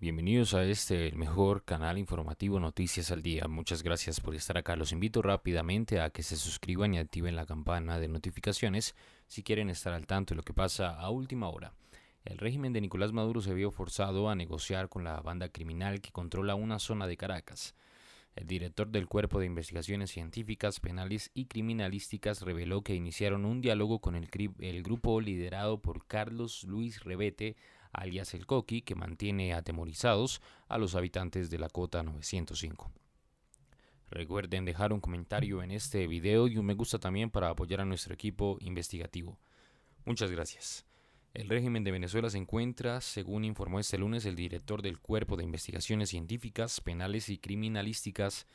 Bienvenidos a este, el mejor canal informativo Noticias al Día. Muchas gracias por estar acá. Los invito rápidamente a que se suscriban y activen la campana de notificaciones si quieren estar al tanto de lo que pasa a última hora. El régimen de Nicolás Maduro se vio forzado a negociar con la banda criminal que controla una zona de Caracas. El director del Cuerpo de Investigaciones Científicas, Penales y Criminalísticas reveló que iniciaron un diálogo con el, el grupo liderado por Carlos Luis Rebete, alias el Coqui, que mantiene atemorizados a los habitantes de la Cota 905. Recuerden dejar un comentario en este video y un me gusta también para apoyar a nuestro equipo investigativo. Muchas gracias. El régimen de Venezuela se encuentra, según informó este lunes el director del Cuerpo de Investigaciones Científicas, Penales y Criminalísticas,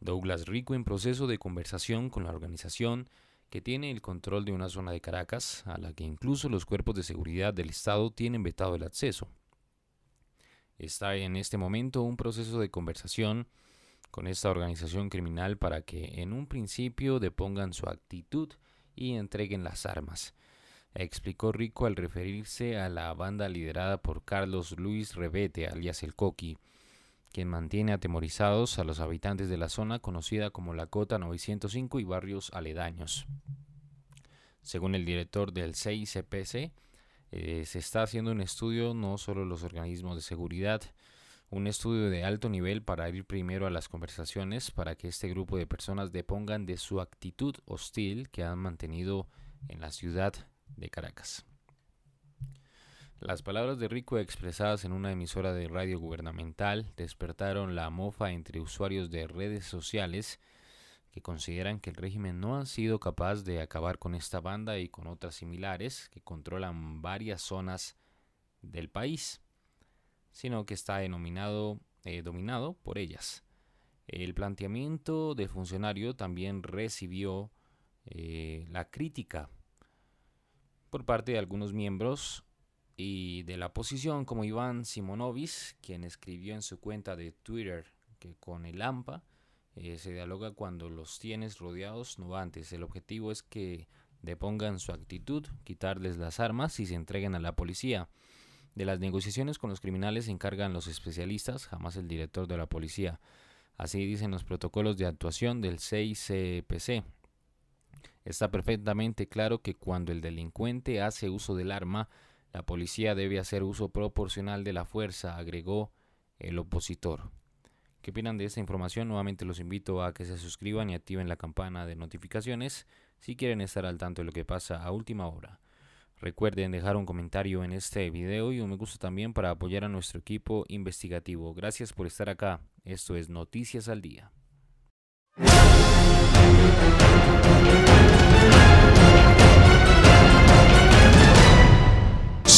Douglas Rico, en proceso de conversación con la organización que tiene el control de una zona de Caracas a la que incluso los cuerpos de seguridad del Estado tienen vetado el acceso. Está en este momento un proceso de conversación con esta organización criminal para que en un principio depongan su actitud y entreguen las armas, explicó Rico al referirse a la banda liderada por Carlos Luis Rebete, alias El Coqui, quien mantiene atemorizados a los habitantes de la zona conocida como la Cota 905 y barrios aledaños. Según el director del CICPC, eh, se está haciendo un estudio no solo los organismos de seguridad, un estudio de alto nivel para ir primero a las conversaciones para que este grupo de personas depongan de su actitud hostil que han mantenido en la ciudad de Caracas. Las palabras de Rico expresadas en una emisora de radio gubernamental despertaron la mofa entre usuarios de redes sociales que consideran que el régimen no ha sido capaz de acabar con esta banda y con otras similares que controlan varias zonas del país, sino que está eh, dominado por ellas. El planteamiento del funcionario también recibió eh, la crítica por parte de algunos miembros y de la posición como Iván Simonovic, quien escribió en su cuenta de Twitter que con el AMPA eh, se dialoga cuando los tienes rodeados, no antes. El objetivo es que depongan su actitud, quitarles las armas y se entreguen a la policía. De las negociaciones con los criminales se encargan los especialistas, jamás el director de la policía. Así dicen los protocolos de actuación del 6CPC. Está perfectamente claro que cuando el delincuente hace uso del arma, la policía debe hacer uso proporcional de la fuerza, agregó el opositor. ¿Qué opinan de esta información? Nuevamente los invito a que se suscriban y activen la campana de notificaciones si quieren estar al tanto de lo que pasa a última hora. Recuerden dejar un comentario en este video y un me gusta también para apoyar a nuestro equipo investigativo. Gracias por estar acá. Esto es Noticias al Día.